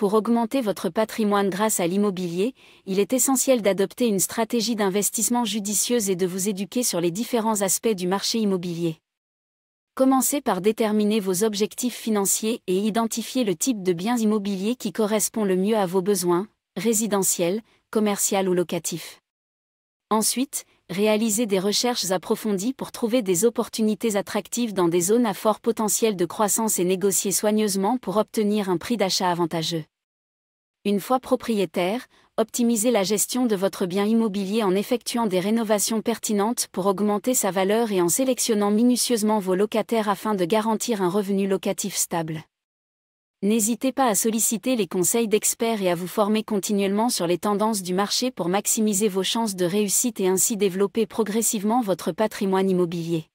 Pour augmenter votre patrimoine grâce à l'immobilier, il est essentiel d'adopter une stratégie d'investissement judicieuse et de vous éduquer sur les différents aspects du marché immobilier. Commencez par déterminer vos objectifs financiers et identifier le type de biens immobiliers qui correspond le mieux à vos besoins, résidentiels, commercial ou locatif. Ensuite, réalisez des recherches approfondies pour trouver des opportunités attractives dans des zones à fort potentiel de croissance et négocier soigneusement pour obtenir un prix d'achat avantageux. Une fois propriétaire, optimisez la gestion de votre bien immobilier en effectuant des rénovations pertinentes pour augmenter sa valeur et en sélectionnant minutieusement vos locataires afin de garantir un revenu locatif stable. N'hésitez pas à solliciter les conseils d'experts et à vous former continuellement sur les tendances du marché pour maximiser vos chances de réussite et ainsi développer progressivement votre patrimoine immobilier.